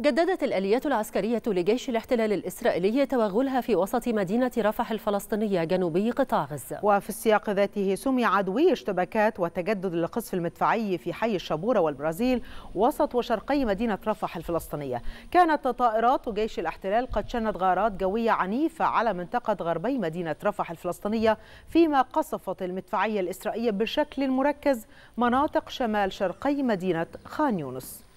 جددت الآليات العسكرية لجيش الاحتلال الإسرائيلي توغلها في وسط مدينة رفح الفلسطينية جنوبي قطاع غزة وفي السياق ذاته سمع عدوي اشتباكات وتجدد للقصف المدفعي في حي الشابوره والبرازيل وسط وشرقي مدينة رفح الفلسطينية كانت طائرات جيش الاحتلال قد شنت غارات جوية عنيفة على منطقة غربي مدينة رفح الفلسطينية فيما قصفت المدفعية الإسرائيلية بشكل مركز مناطق شمال شرقي مدينة خان يونس